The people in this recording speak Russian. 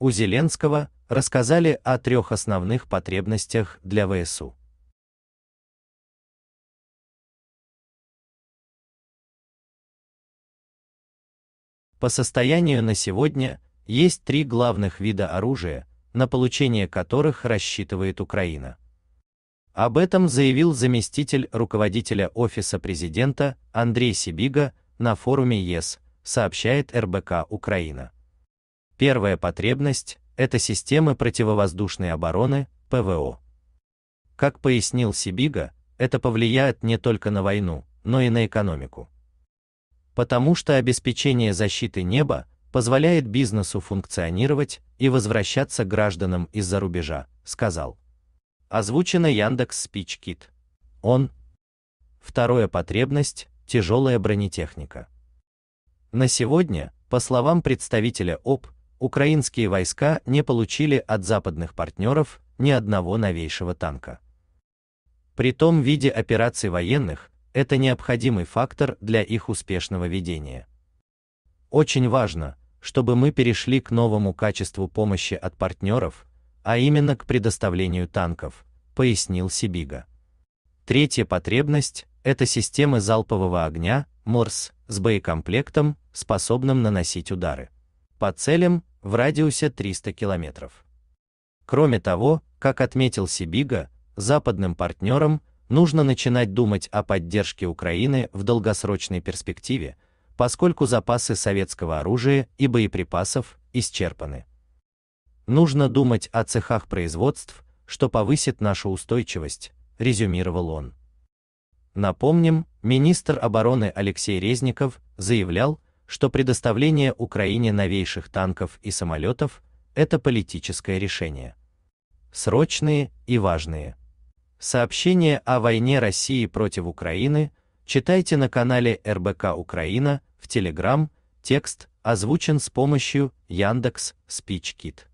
у Зеленского рассказали о трех основных потребностях для ВСУ. По состоянию на сегодня есть три главных вида оружия, на получение которых рассчитывает Украина. Об этом заявил заместитель руководителя Офиса президента Андрей Сибига на форуме ЕС, сообщает РБК Украина. Первая потребность – это системы противовоздушной обороны, ПВО. Как пояснил Сибига, это повлияет не только на войну, но и на экономику. Потому что обеспечение защиты неба позволяет бизнесу функционировать и возвращаться гражданам из-за рубежа, сказал. Озвучено Яндекс Спичкит. Он. Вторая потребность – тяжелая бронетехника. На сегодня, по словам представителя ОП, украинские войска не получили от западных партнеров ни одного новейшего танка. При том в виде операций военных это необходимый фактор для их успешного ведения. Очень важно, чтобы мы перешли к новому качеству помощи от партнеров, а именно к предоставлению танков, пояснил Сибига. Третья потребность это системы залпового огня, МОРС, с боекомплектом, способным наносить удары по целям в радиусе 300 километров. Кроме того, как отметил Сибига, западным партнерам нужно начинать думать о поддержке Украины в долгосрочной перспективе, поскольку запасы советского оружия и боеприпасов исчерпаны. Нужно думать о цехах производств, что повысит нашу устойчивость, резюмировал он. Напомним, министр обороны Алексей Резников заявлял, что предоставление Украине новейших танков и самолетов – это политическое решение. Срочные и важные. Сообщение о войне России против Украины читайте на канале РБК Украина в Telegram, текст озвучен с помощью Яндекс Спичкит.